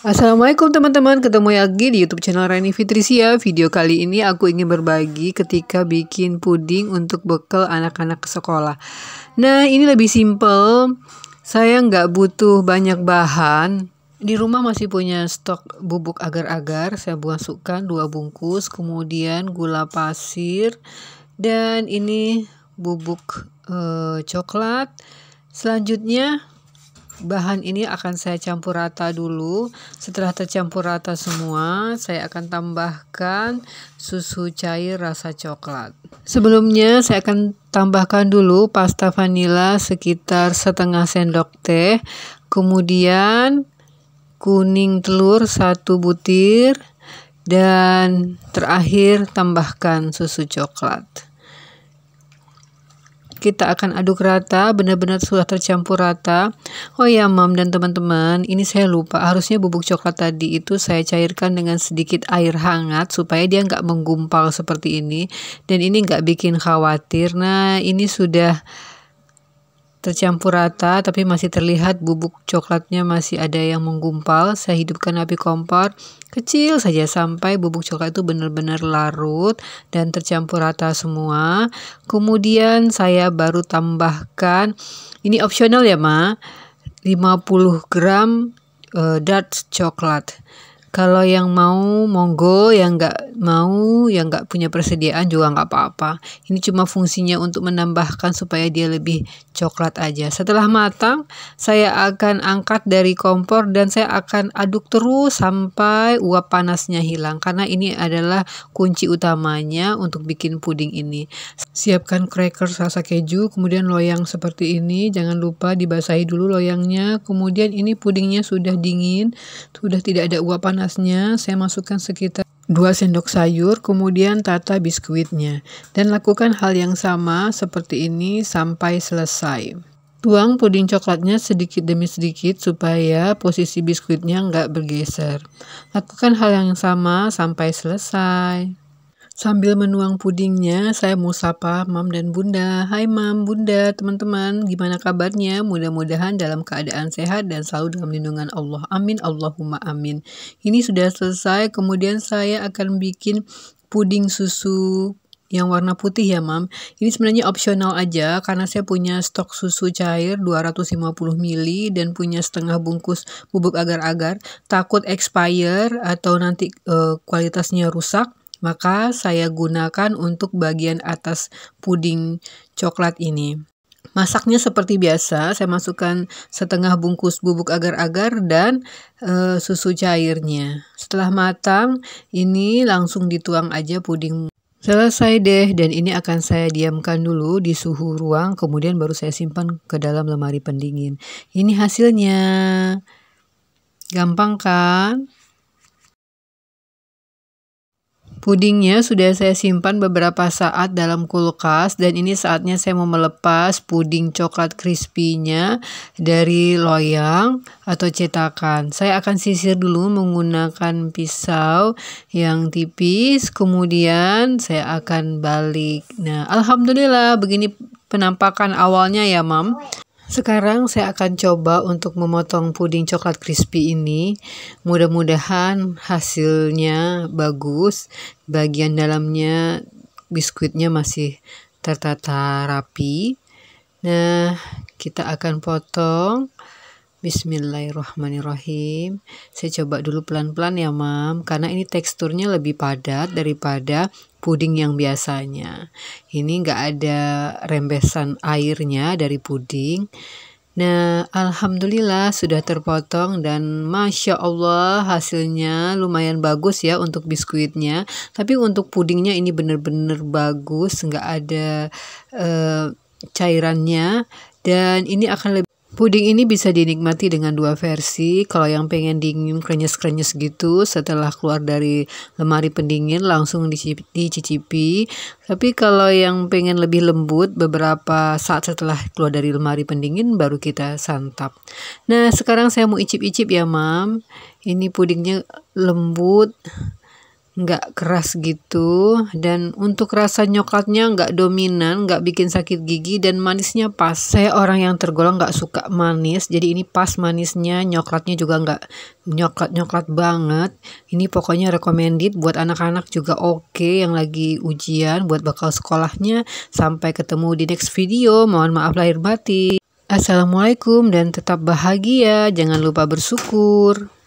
Assalamualaikum teman-teman, ketemu ya lagi di YouTube channel Rani Fitrisia. Video kali ini aku ingin berbagi ketika bikin puding untuk bekal anak-anak ke sekolah. Nah, ini lebih simple. Saya nggak butuh banyak bahan. Di rumah masih punya stok bubuk agar-agar. Saya masukkan dua bungkus, kemudian gula pasir, dan ini bubuk e, coklat. Selanjutnya Bahan ini akan saya campur rata dulu. Setelah tercampur rata semua, saya akan tambahkan susu cair rasa coklat. Sebelumnya saya akan tambahkan dulu pasta vanila sekitar setengah sendok teh. Kemudian kuning telur satu butir dan terakhir tambahkan susu coklat kita akan aduk rata, benar-benar sudah tercampur rata. Oh ya, Mam dan teman-teman, ini saya lupa, harusnya bubuk coklat tadi itu saya cairkan dengan sedikit air hangat supaya dia nggak menggumpal seperti ini. Dan ini nggak bikin khawatir. Nah, ini sudah tercampur rata tapi masih terlihat bubuk coklatnya masih ada yang menggumpal. Saya hidupkan api kompor kecil saja sampai bubuk coklat itu benar-benar larut dan tercampur rata semua. Kemudian saya baru tambahkan ini opsional ya, Ma. 50 gram uh, eh, dark coklat. Kalau yang mau monggo, yang nggak mau, yang nggak punya persediaan juga nggak apa-apa. Ini cuma fungsinya untuk menambahkan supaya dia lebih coklat aja. Setelah matang, saya akan angkat dari kompor dan saya akan aduk terus sampai uap panasnya hilang karena ini adalah kunci utamanya untuk bikin puding ini. Siapkan cracker rasa keju, kemudian loyang seperti ini. Jangan lupa dibasahi dulu loyangnya. Kemudian ini pudingnya sudah dingin, sudah tidak ada uap panasnya. Saya masukkan sekitar 2 sendok sayur, kemudian tata biskuitnya, dan lakukan hal yang sama seperti ini sampai selesai. Tuang puding coklatnya sedikit demi sedikit supaya posisi biskuitnya nggak bergeser. Lakukan hal yang sama sampai selesai. Sambil menuang pudingnya, saya mau sapa mam dan bunda. Hai mam, bunda, teman-teman, gimana kabarnya? Mudah-mudahan dalam keadaan sehat dan selalu dalam lindungan Allah. Amin, Allahumma amin. Ini sudah selesai, kemudian saya akan bikin puding susu yang warna putih ya mam ini sebenarnya opsional aja karena saya punya stok susu cair 250 ml dan punya setengah bungkus bubuk agar-agar takut expire atau nanti uh, kualitasnya rusak maka saya gunakan untuk bagian atas puding coklat ini. Masaknya seperti biasa, saya masukkan setengah bungkus bubuk agar-agar dan e, susu cairnya. Setelah matang, ini langsung dituang aja puding. Selesai deh, dan ini akan saya diamkan dulu di suhu ruang, kemudian baru saya simpan ke dalam lemari pendingin. Ini hasilnya. Gampang kan? Pudingnya sudah saya simpan beberapa saat dalam kulkas dan ini saatnya saya mau melepas puding coklat crispy-nya dari loyang atau cetakan. Saya akan sisir dulu menggunakan pisau yang tipis, kemudian saya akan balik. Nah, alhamdulillah begini penampakan awalnya ya, Mam. Sekarang saya akan coba untuk memotong puding coklat crispy ini. Mudah-mudahan hasilnya bagus. Bagian dalamnya biskuitnya masih tertata rapi. Nah, kita akan potong. Bismillahirrahmanirrahim. Saya coba dulu pelan-pelan ya, Mam, karena ini teksturnya lebih padat daripada puding yang biasanya. Ini nggak ada rembesan airnya dari puding. Nah, alhamdulillah sudah terpotong dan masya Allah hasilnya lumayan bagus ya untuk biskuitnya. Tapi untuk pudingnya ini benar-benar bagus, nggak ada uh, cairannya dan ini akan lebih Puding ini bisa dinikmati dengan dua versi. Kalau yang pengen dingin krenyes-krenyes gitu setelah keluar dari lemari pendingin langsung dicicipi. Tapi kalau yang pengen lebih lembut beberapa saat setelah keluar dari lemari pendingin baru kita santap. Nah, sekarang saya mau icip-icip ya, Mam. Ini pudingnya lembut, nggak keras gitu dan untuk rasa nyoklatnya nggak dominan nggak bikin sakit gigi dan manisnya pas saya orang yang tergolong nggak suka manis jadi ini pas manisnya nyoklatnya juga nggak nyoklat nyoklat banget ini pokoknya recommended buat anak-anak juga oke okay, yang lagi ujian buat bakal sekolahnya sampai ketemu di next video mohon maaf lahir batin Assalamualaikum dan tetap bahagia jangan lupa bersyukur